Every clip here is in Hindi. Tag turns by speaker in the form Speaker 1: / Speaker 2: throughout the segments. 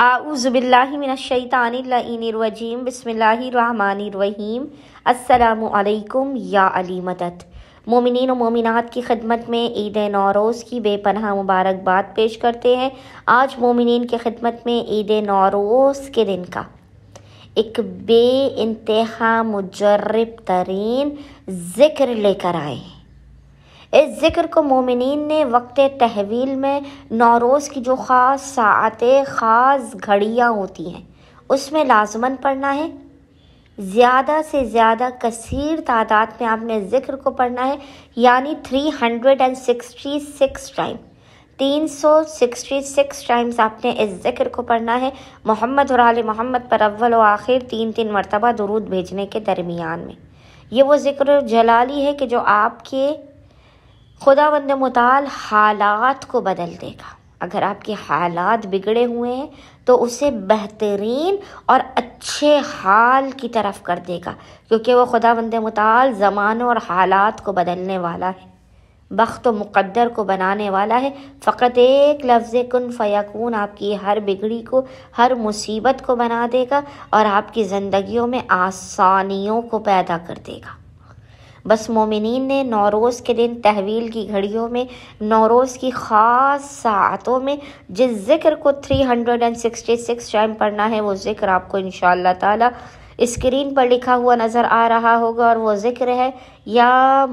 Speaker 1: आउज़बिल्लिमिनशैतानरजीम बसमीम असलकम या अली मदद मोमिन मोमिनत की खदमत में ईद नौरोज़ की बेपनह मुबारकबाद पेश करते हैं आज मोमिन की खदमत में ईद नौरोज़ के दिन का एक बे इंतहा मुजरब तरीन ज़िक्र लेकर आए हैं इस ज़िक्र को मोमिन ने वक्त तहवील में नौरोज़ की जो ख़ास सातें ख़ास घड़ियाँ होती हैं उसमें लाजमन पढ़ना है ज़्यादा से ज़्यादा कसर तादाद में आपने ज़िक्र को पढ़ना है यानी three hundred and sixty six time तीन सौ सिक्सटी सिक्स टाइम्स आपने इस ज़िक्र को पढ़ना है मोहम्मद और आल मोहम्मद पर अव्वल व आखिर तीन तीन मरतबा दरूद भेजने के दरमियान में ये वो ज़िक्र जलाली है कि जो आपके खुदा वंद मताल हालात को बदल देगा अगर आपके हालात बिगड़े हुए हैं तो उसे बेहतरीन और अच्छे हाल की तरफ कर देगा क्योंकि वो खुदा वंद मताल ज़मानों और हालात को बदलने वाला है वक्त व मुकद्दर को बनाने वाला है फ़कत एक लफ्ज़ कन फ़याकून आपकी हर बिगड़ी को हर मुसीबत को बना देगा और आपकी ज़िंदगियों में आसानियों को पैदा कर देगा बस मोमिन ने नौरोज़ के दिन तहवील की घड़ियों में नौरोज़ की ख़ास सातों में जिस ज़िक्र को 366 टाइम पढ़ना है वो ज़िक्र आपको इन ताला स्क्रीन पर लिखा हुआ नज़र आ रहा होगा और वो ज़िक्र है या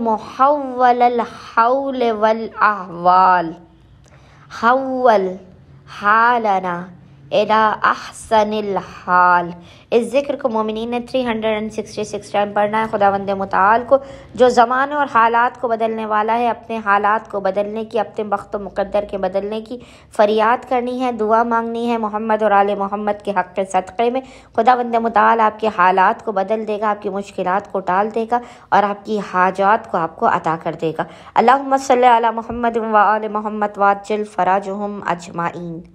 Speaker 1: मोहल हाउल वल अहवाल हालना एला अहसन हाल इस जिक्र को मोमिन ने three hundred and sixty six time पढ़ना है खुदा वंद मताल को जो ज़माने और हालात को बदलने वाला है अपने हालात को बदलने की अपने वक्त मुकद्दर के बदलने की फ़रियाद करनी है दुआ मांगनी है मोहम्मद और आल मोहम्मद के हक़ सदक़े में खुदा वंद मताल आपके हालात को बदल देगा आपकी मुश्किल को टाल देगा और आपकी हाजात को आपको अदा कर देगा अल्लाह सल मोहम्मद वाल मोहम्मद वाजिल फ़राज हम अजमाइन